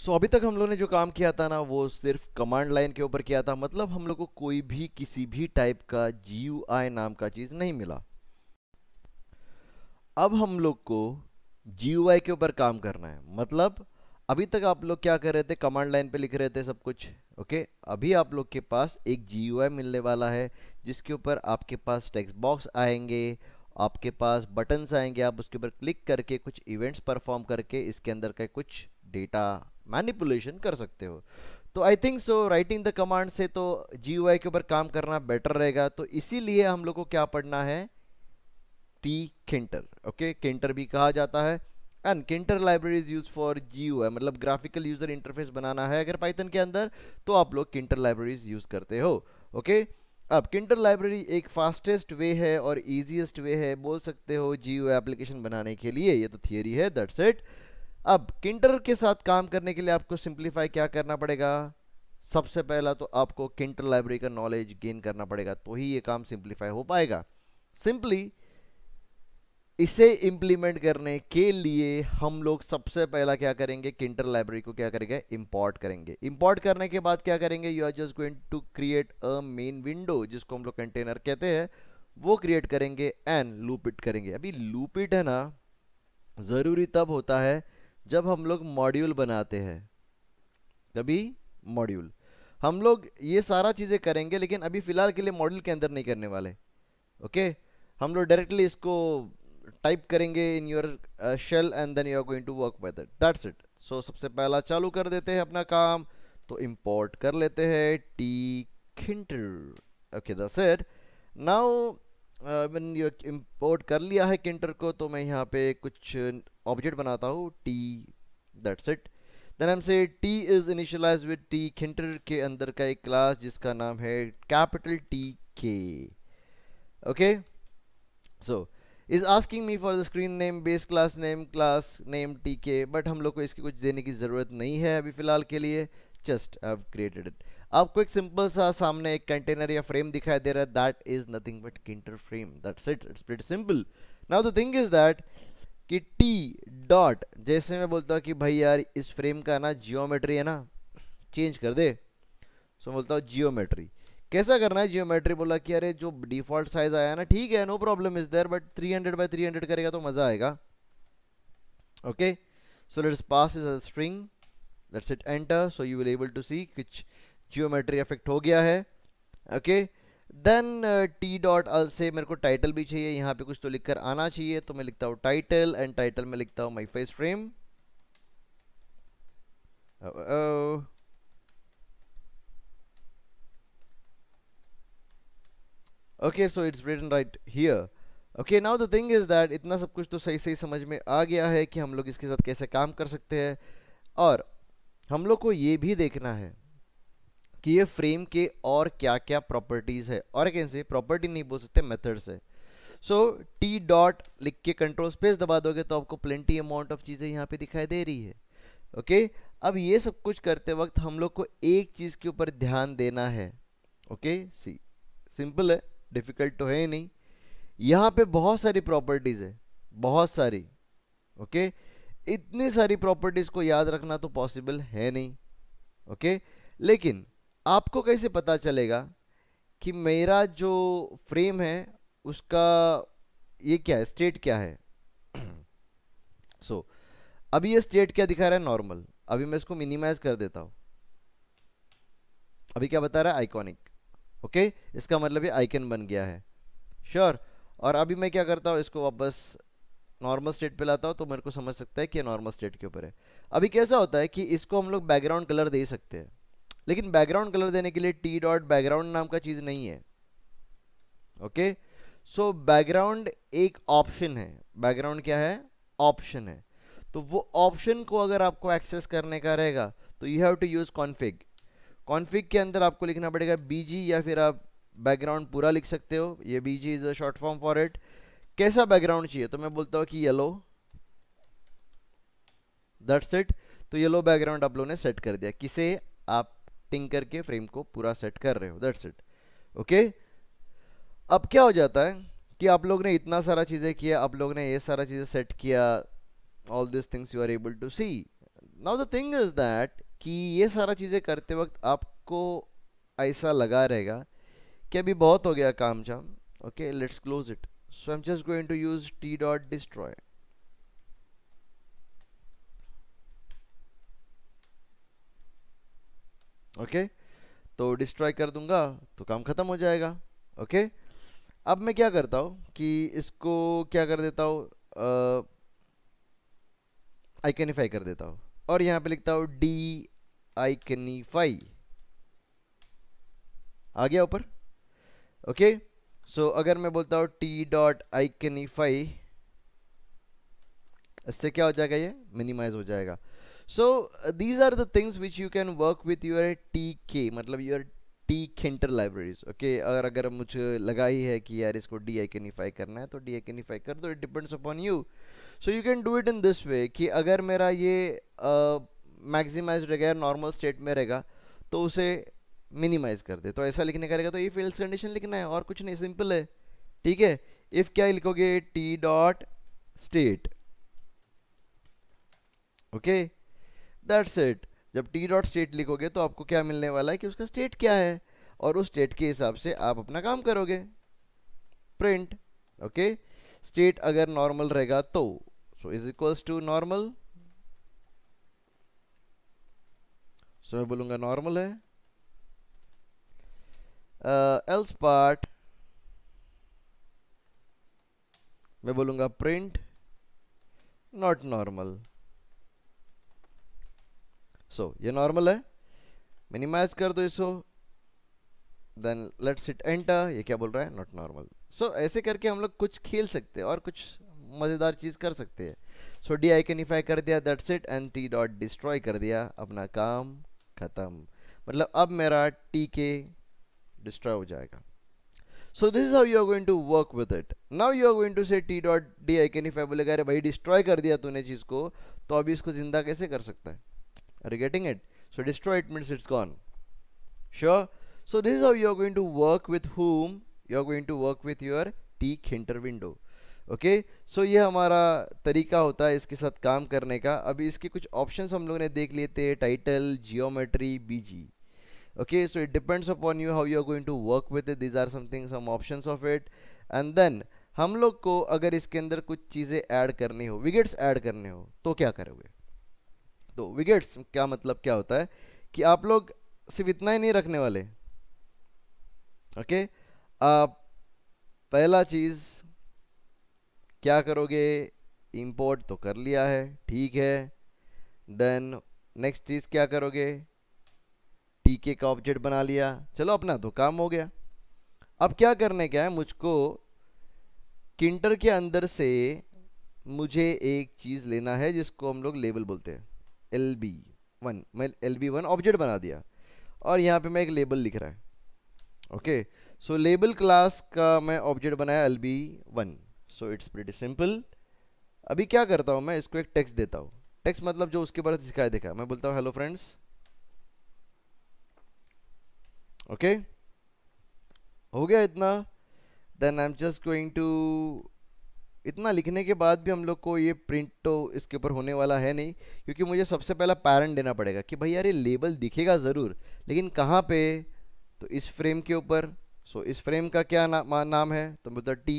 सो so, अभी तक हम लोग ने जो काम किया था ना वो सिर्फ कमांड लाइन के ऊपर किया था मतलब हम लोग को कोई भी किसी भी टाइप का जी नाम का चीज़ नहीं मिला अब हम लोग को जी के ऊपर काम करना है मतलब अभी तक आप लोग क्या कर रहे थे कमांड लाइन पे लिख रहे थे सब कुछ ओके अभी आप लोग के पास एक जी मिलने वाला है जिसके ऊपर आपके पास टेक्स्ट बॉक्स आएंगे आपके पास बटन्स आएंगे आप उसके ऊपर क्लिक करके कुछ इवेंट्स परफॉर्म करके इसके अंदर का कुछ डेटा मैनिपुलेशन कर सकते हो तो I think so writing the command से तो जी के ऊपर काम करना बेटर रहेगा तो इसीलिए हम लोग को क्या पढ़ना है टी किंटर ओके किंटर भी कहा जाता है and Tkinter library is use for G मतलब ग्राफिकल यूजर इंटरफेस बनाना है अगर पाइथन के अंदर तो आप लोग किंटर लाइब्रेरीज यूज करते हो ओके okay? अब किंटर लाइब्रेरी एक फास्टेस्ट वे है और ईजिएस्ट वे है बोल सकते हो जी एप्लीकेशन बनाने के लिए ये तो थियोरी है दैट्स इट अब किंटर के साथ काम करने के लिए आपको सिंप्लीफाई क्या करना पड़ेगा सबसे पहला तो आपको किंटर लाइब्रेरी का नॉलेज गेन करना पड़ेगा तो ही ये काम सिंप्लीफाई हो पाएगा सिंपली इसे इंप्लीमेंट करने के लिए हम लोग सबसे पहला क्या करेंगे किंटर लाइब्रेरी को क्या करेंगे इंपोर्ट करेंगे इंपोर्ट करने के बाद क्या करेंगे you are just going to create a main window जिसको हम लोग कंटेनर कहते हैं वो क्रिएट करेंगे एंड लूपिट करेंगे अभी लूपिट है ना ज़रूरी तब होता है जब हम लोग मॉड्यूल बनाते हैं कभी मॉड्यूल हम लोग ये सारा चीज़ें करेंगे लेकिन अभी फ़िलहाल के लिए मॉड्यूल के अंदर नहीं करने वाले ओके हम लोग डायरेक्टली इसको टाइप करेंगे in your shell and then you are going to work by that that's it so सबसे पहला चालू कर देते हैं अपना काम तो इम्पोर्ट कर लेते हैं Tkinter okay that's it now मैंने ये इम्पोर्ट कर लिया है किंटर को तो मैं यहाँ पे कुछ ऑब्जेक्ट बनाता हूँ टी दैट्स इट देन हम say T is initialise with Tkinter के अंदर का एक क्लास जिसका नाम है capital T K okay so is asking me for the screen name base class name class name T K but हम लोग को इसकी कुछ देने की ज़रूरत नहीं है अभी फ़िलहाल के लिए जस्ट आई क्रिएटेड इट आपको एक सिंपल सा सामने एक कंटेनर या फ्रेम दिखाई दे रहा है that is nothing but Tkinter frame that's it it's pretty simple now the thing is that कि टी डॉट जैसे मैं बोलता हूँ कि भाई यार इस फ्रेम का ना जियोमेट्री है ना चेंज कर दे सो so, बोलता हूँ जियोमेट्री कैसा करना है जियोमेट्री बोला कि अरे जो डिफॉल्ट साइज आया ना ठीक है no problem is there but 300 hundred by three करेगा तो मज़ा आएगा okay so let's pass is a string let's it enter so you will able to see कुछ जियोमेट्री इफेक्ट हो गया है ओके देन टी डॉट अल से मेरे को टाइटल भी चाहिए यहाँ पे कुछ तो लिखकर आना चाहिए तो मैं लिखता हूँ टाइटल एंड टाइटल में लिखता हूँ my face frame okay so it's written right here okay now the thing is that इतना सब कुछ तो सही सही समझ में आ गया है कि हम लोग इसके साथ कैसे काम कर सकते हैं और हम लोग को ये भी देखना है कि ये फ्रेम के और क्या क्या प्रॉपर्टीज़ है और कैसे प्रॉपर्टी नहीं बोल सकते मेथड्स है सो टी डॉट लिख के कंट्रोल स्पेस दबा दोगे तो आपको प्लेंटी अमाउंट ऑफ चीज़ें यहाँ पे दिखाई दे रही है ओके okay? अब ये सब कुछ करते वक्त हम लोग को एक चीज़ के ऊपर ध्यान देना है ओके सी सिंपल है डिफ़िकल्ट तो है ही नहीं यहाँ पे बहुत सारी प्रॉपर्टीज़ है बहुत सारी ओके okay? इतनी सारी प्रॉपर्टीज़ को याद रखना तो पॉसिबल है नहीं ओके okay? लेकिन आपको कैसे पता चलेगा कि मेरा जो फ्रेम है उसका ये क्या है स्टेट क्या है सो so, अभी ये स्टेट क्या दिखा रहा है नॉर्मल अभी मैं इसको मिनिमाइज कर देता हूं अभी क्या बता रहा है आइकॉनिक ओके okay? इसका मतलब ये आइकन बन गया है श्योर sure. और अभी मैं क्या करता हूं इसको वापस नॉर्मल स्टेट पे लाता हूं तो मेरे को समझ सकता है कि नॉर्मल स्टेट के ऊपर है अभी कैसा होता है कि इसको हम लोग बैकग्राउंड कलर दे सकते हैं लेकिन बैकग्राउंड कलर देने के लिए टी डॉट बैकग्राउंड नाम का चीज़ नहीं है ओके सो बैकग्राउंड एक ऑप्शन है बैकग्राउंड क्या है ऑप्शन है तो वो ऑप्शन को अगर आपको एक्सेस करने का रहेगा तो you have to use config config के अंदर आपको लिखना पड़ेगा बीजी या फिर आप बैकग्राउंड पूरा लिख सकते हो ये BG is a short form for it कैसा बैकग्राउंड चाहिए तो मैं बोलता हूँ कि येलो दैट्स इट तो येलो बैकग्राउंड आप लोगों ने सेट कर दिया किसे आप कटिंग करके फ्रेम को पूरा सेट कर रहे हो दैट्स इट ओके अब क्या हो जाता है कि आप लोग ने इतना सारा चीज़ें किया आप लोग ने ये सारा चीज़ें सेट किया all this things you are able to see now the thing is that कि ये सारा चीज़ें करते वक्त आपको ऐसा लगा रहेगा कि अभी बहुत हो गया काम जाम okay let's close it so am just going to use T dot destroy okay तो डिस्ट्रॉय कर दूंगा तो काम ख़त्म हो जाएगा ओके अब मैं क्या करता हूँ कि इसको क्या कर देता हूँ आइकनीफाई कर देता हूँ और यहाँ पे लिखता हूँ डी आइकनीफाई आ गया ऊपर ओके सो अगर मैं बोलता हूँ टी डॉट आइकनीफाई इससे क्या हो जाएगा ये मिनिमाइज हो जाएगा so these are the things which you can work with your T K मतलब your Tkinter libraries okay और अगर मुझे लगा ही है कि यार इसको डी आइकनिफाई करना है तो डी आइकनिफाई कर दो it depends upon you so you can do it in this way कि अगर मेरा ये मैक्सिमाइज uh, रहेगा नॉर्मल स्टेट में रहेगा तो उसे मिनिमाइज कर दे तो ऐसा लिखने का रहेगा तो इफ़ एल्स कंडीशन लिखना है और कुछ नहीं सिंपल है ठीक है इफ़ क्या लिखोगे T dot state okay that's it जब टी डॉट स्टेट लिखोगे तो आपको क्या मिलने वाला है कि उसका स्टेट क्या है और उस स्टेट के हिसाब से आप अपना काम करोगे प्रिंट ओके स्टेट अगर नॉर्मल रहेगा तो so is equals to normal so मैं बोलूंगा नॉर्मल है एल्स uh, पार्ट मैं बोलूंगा print not normal so so, ये नॉर्मल है मिनिमाइज कर दो इसको देन लेट्स इट एंटर ये क्या बोल रहा है नॉट नॉर्मल सो ऐसे करके हम लोग कुछ खेल सकते हैं और कुछ मज़ेदार चीज़ कर सकते हैं सो डी आइकनिफाई कर दिया that's it and T dot destroy कर दिया अपना काम ख़त्म मतलब अब मेरा टी के डिस्ट्रॉय हो जाएगा so this is how you are going to work with it now you are going to say T dot deiconify बोलेगा अरे भाई डिस्ट्रॉय कर दिया तूने चीज़ को तो अभी इसको ज़िंदा कैसे कर सकता है Are you getting it? So destroy it means it's gone. Sure. So this is how you are going to work with whom you are going to work with your T hinter window. Okay so ये हमारा तरीका होता है इसके साथ काम करने का अभी इसके कुछ ऑप्शंस हम लोगों ने देख लिए थे title geometry BG okay so it depends upon you how you are going to work with these are something some options of it and then हम लोग को अगर इसके अंदर कुछ चीज़ें ऐड करनी हो विगेट्स ऐड करने हो तो क्या करोगे तो विकेट्स क्या मतलब क्या होता है कि आप लोग सिर्फ इतना ही नहीं रखने वाले ओके आप पहला चीज़ क्या करोगे इंपोर्ट तो कर लिया है ठीक है देन नेक्स्ट चीज़ क्या करोगे टीके का ऑब्जेक्ट बना लिया चलो अपना तो काम हो गया अब क्या करने क्या है मुझको किंटर के अंदर से मुझे एक चीज़ लेना है जिसको हम लोग लेबल बोलते हैं एल बी वन मैं एल बी वन ऑब्जेक्ट बना दिया और यहाँ पे मैं एक लेबल लिख रहा है ओके सो लेबल क्लास का मैं ऑब्जेक्ट बनाया L B one so it's pretty simple अभी क्या करता हूँ मैं इसको एक टेक्स देता हूँ टेक्स मतलब जो उसके बाद दिखाई देखा मैं बोलता हूँ हेलो फ्रेंड्स ओके हो गया इतना then I am just going to इतना लिखने के बाद भी हम लोग को ये प्रिंट तो इसके ऊपर होने वाला है नहीं क्योंकि मुझे सबसे पहला पैरन देना पड़ेगा कि भाई यार ये लेबल दिखेगा ज़रूर लेकिन कहाँ पे तो इस फ्रेम के ऊपर सो इस फ्रेम का क्या ना, नाम है तो मतलब T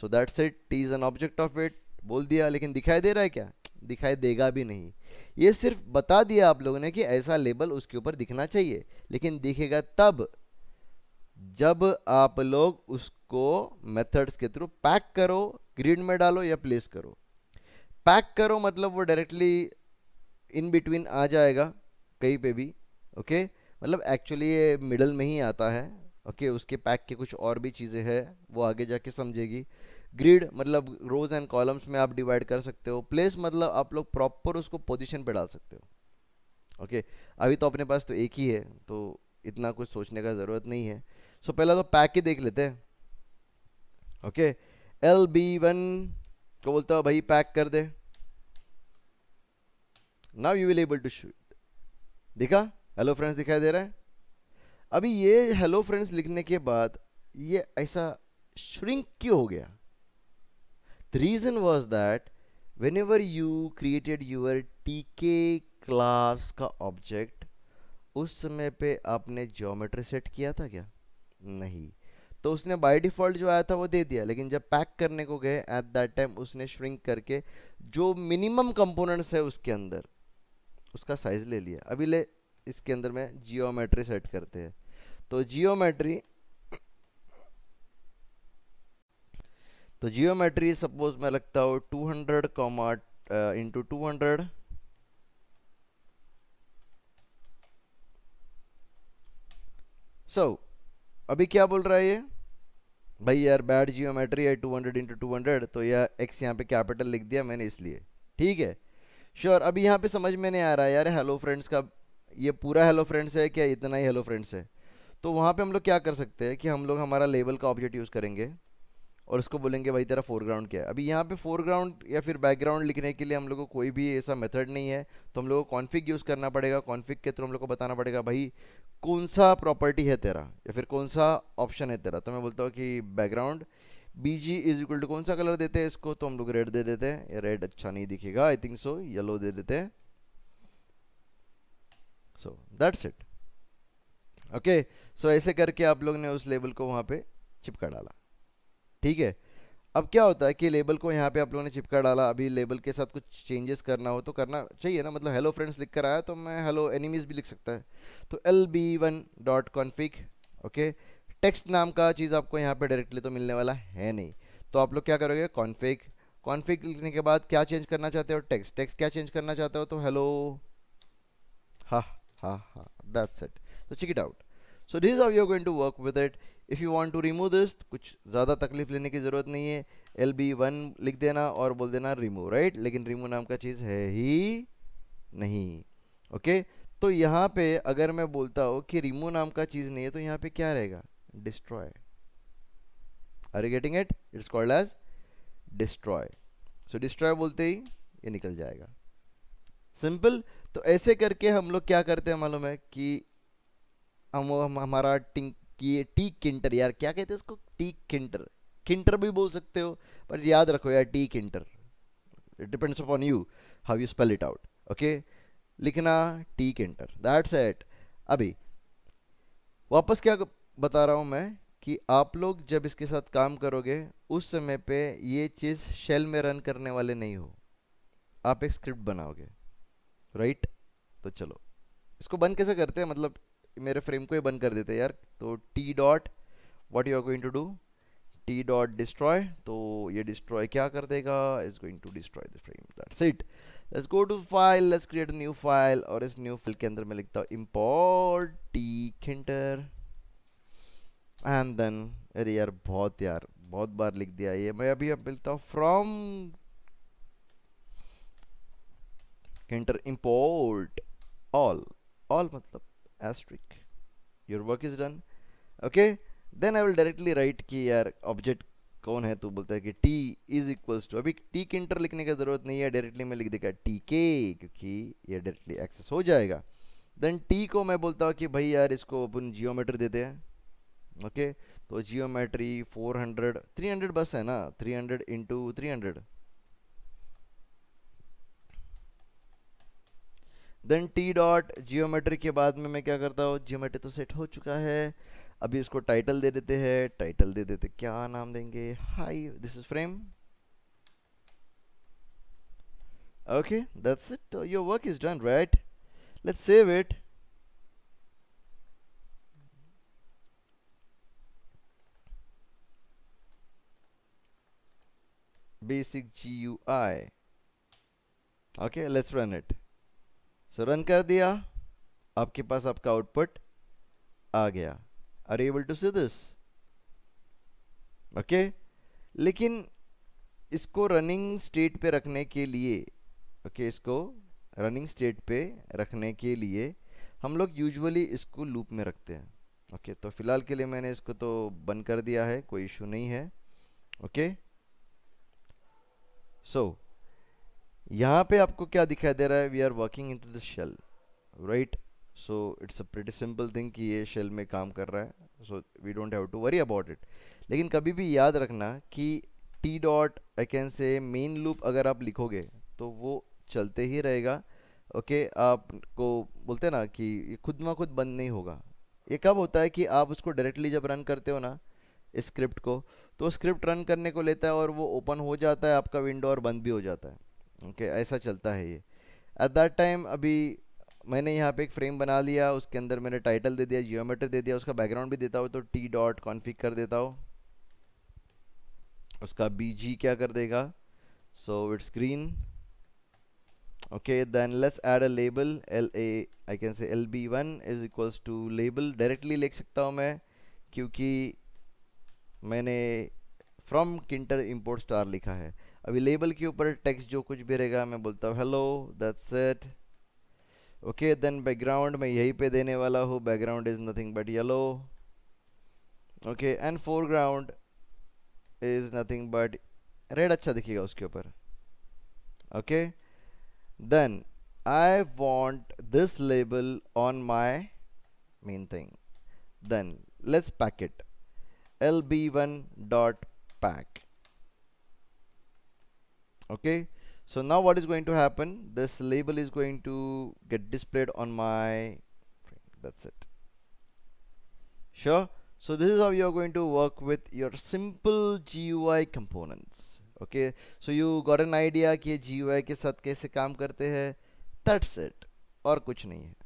so that's it T is an object of it बोल दिया लेकिन दिखाई दे रहा है क्या दिखाई देगा भी नहीं ये सिर्फ बता दिया आप लोगों ने कि ऐसा लेबल उसके ऊपर दिखना चाहिए लेकिन दिखेगा तब जब आप लोग उसको मेथड्स के थ्रू पैक करो ग्रीड में डालो या प्लेस करो पैक करो मतलब वो डायरेक्टली इन बिटवीन आ जाएगा कहीं पे भी ओके मतलब एक्चुअली ये मिडल में ही आता है ओके उसके पैक के कुछ और भी चीज़ें हैं वो आगे जाके समझेगी ग्रिड मतलब रोज एंड कॉलम्स में आप डिवाइड कर सकते हो प्लेस मतलब आप लोग प्रॉपर उसको पोजीशन पे डाल सकते हो ओके अभी तो अपने पास तो एक ही है तो इतना कुछ सोचने का ज़रूरत नहीं है सो so, पहला तो पैक ही देख लेते हैं ओके एल बी वन को बोलता हो भाई पैक कर दे now you will able to shoot दिखा हेलो फ्रेंड्स दिखाई दे रहा है अभी ये हेलो फ्रेंड्स लिखने के बाद ये ऐसा श्रिंक क्यों हो गया the reason was that whenever you created your T K class का ऑब्जेक्ट उस समय पे आपने जोमेट्री सेट किया था क्या नहीं तो उसने बाय डिफ़ॉल्ट जो आया था वो दे दिया लेकिन जब पैक करने को गए एट दैट टाइम उसने श्रिंक करके जो मिनिमम कंपोनेंट्स है उसके अंदर उसका साइज़ ले लिया अभी ले इसके अंदर में जियोमेट्री सेट करते हैं तो जियोमेट्री तो जियोमेट्री सपोज मैं लगता हूँ two hundred comma into two hundred so अभी क्या बोल रहा है ये भाई यार बैड जियोमेट्री है two hundred into two hundred तो यह एक्स यहाँ पे कैपिटल लिख दिया मैंने इसलिए ठीक है श्योर अभी यहाँ पे समझ में नहीं आ रहा है यार हेलो फ्रेंड्स का ये पूरा हेलो फ्रेंड्स है क्या इतना ही हेलो फ्रेंड्स है तो वहाँ पे हम लोग क्या कर सकते हैं कि हम लोग हमारा लेबल का ऑब्जेक्ट यूज़ करेंगे और उसको बोलेंगे भाई तेरा फोरग्राउंड क्या है अभी यहाँ पे फोरग्राउंड या फिर बैकग्राउंड लिखने के लिए हम लोग को कोई भी ऐसा मेथड नहीं है तो हम लोग को कॉन्फिग यूज़ करना पड़ेगा कॉन्फिग के थ्रू हम लोग को बताना पड़ेगा भाई कौन सा प्रॉपर्टी है तेरा या फिर कौन सा ऑप्शन है तेरा तो मैं बोलता हूँ कि background B G is equal to कौन सा कलर देते हैं इसको तो हम लोग रेड दे देते हैं ये रेड अच्छा नहीं दिखेगा आई थिंक सो येलो दे देते हैं so that's it okay so ऐसे करके आप लोग ने उस लेबल को वहाँ पे चिपका डाला ठीक है अब क्या होता है कि लेबल को यहाँ पे आप लोगों ने चिपका डाला अभी लेबल के साथ कुछ चेंजेस करना हो तो करना चाहिए ना मतलब हेलो फ्रेंड्स लिख कर आया तो मैं हेलो एनिमीज भी लिख सकता है तो L B one dot config okay text नाम का चीज़ आपको यहाँ पे डायरेक्टली तो मिलने वाला है नहीं तो आप लोग क्या करोगे कॉन्फिक कॉन्फिक लिखने के बाद क्या चेंज करना चाहते हो टेक्स्ट टेक्स्ट क्या चेंज करना चाहते हो तो हेलो हा हा ha दैट्स इट तो check it out so this are you going to work with it if you want to remove this कुछ ज़्यादा तकलीफ लेने की ज़रूरत नहीं है एल बी वन लिख देना और बोल देना रिमूव राइट लेकिन रिमूव नाम का चीज़ है ही नहीं ओके okay? तो यहाँ पे अगर मैं बोलता हूँ कि रिमूव नाम का चीज़ नहीं है तो यहाँ पे क्या रहेगा destroy are you getting it it's called as destroy so destroy बोलते ही ये निकल जाएगा सिंपल तो ऐसे करके हम लोग क्या करते हैं मालूम है कि हम हमारा टिंक कि ये टी किंटर यार क्या कहते हैं इसको टी किंटर किंटर भी बोल सकते हो पर याद रखो यार tkinter it depends upon you how you spell it out okay लिखना टी किंटर दैट्स एट अभी वापस क्या बता रहा हूँ मैं कि आप लोग जब इसके साथ काम करोगे उस समय पे ये चीज़ शेल में रन करने वाले नहीं हो आप एक स्क्रिप्ट बनाओगे राइट तो चलो इसको बंद कैसे करते हैं मतलब मेरे फ्रेम को ही बंद कर देते यार तो T dot what you are going to do T dot destroy तो ये डिस्ट्रॉय क्या कर देगा is going to destroy the frame that's it let's go to file let's create new file और इस न्यू फाइल के अंदर मैं लिखता हूँ import tkinter and then अरे यार बहुत यार बहुत बार लिख दिया ये मैं अभी अब मिलता हूँ from tkinter import all all मतलब asterisk your work is done okay then I will directly write ki yaar object कौन है तो बोलता है कि t is equals to अभी t के लिखने की ज़रूरत नहीं है डायरेक्टली मैं लिख देगा tk क्योंकि ये डायरेक्टली एक्सेस हो जाएगा देन t को मैं बोलता हूँ कि भाई यार इसको अपन जियोमेट्री देते हैं ओके okay? तो जियोमेट्री 400 300 बस है ना 300 hundred into three hundred then T dot geometry के बाद में मैं क्या करता हूँ जियोमेट्री तो सेट हो चुका है अभी इसको टाइटल दे देते हैं टाइटल दे देते क्या नाम देंगे hi this is frame okay that's your work is done right done save it basic G basic GUI okay let's run it so run कर दिया आपके पास आपका आउटपुट आ गया are able to see this okay लेकिन इसको running state पे रखने के लिए ओके okay, इसको रनिंग स्टेट पे रखने के लिए हम लोग यूजुअली इसको लूप में रखते हैं ओके okay, तो फ़िलहाल के लिए मैंने इसको तो बंद कर दिया है कोई इशू नहीं है ओके okay? सो so, यहाँ पे आपको क्या दिखाई दे रहा है we are working in to this shell right so it's a pretty simple thing कि ये शेल में काम कर रहा है so we don't have to worry about it लेकिन कभी भी याद रखना कि टी डॉट आई कैन से मेन लूप अगर आप लिखोगे तो वो चलते ही रहेगा ओके okay, आपको बोलते ना कि ये खुद ना खुद बंद नहीं होगा ये कब होता है कि आप उसको डायरेक्टली जब रन करते हो ना इस स्क्रिप्ट को तो स्क्रिप्ट रन करने को लेता है और वो ओपन हो जाता है आपका विंडो और बंद भी हो जाता है ओके okay, ऐसा चलता है ये एट दैट टाइम अभी मैंने यहाँ पे एक फ्रेम बना लिया उसके अंदर मैंने टाइटल दे दिया जियोमेट्री दे दिया उसका बैकग्राउंड भी देता हो तो टी डॉट कॉन्फिक कर देता हो उसका बी क्या कर देगा so it's green add a label L A I can say L B one is equals to label directly लिख सकता हूँ मैं क्योंकि मैंने फ्रॉम किंटर इम्पोर्ट स्टार लिखा है अभी लेबल के ऊपर टेक्स्ट जो कुछ भी रहेगा मैं बोलता हूँ hello that's it okay then background मैं यही पे देने वाला हूँ background is nothing but yellow okay and foreground is nothing but red अच्छा दिखेगा उसके ऊपर okay then I want this label on my main thing then let's pack it L B one dot pack okay so now what is going to happen this label is going to get displayed on my frame that's it sure so this is how you are going to work with your simple GUI components okay so you got an idea कि GUI के साथ कैसे काम that's it Or kuch नहीं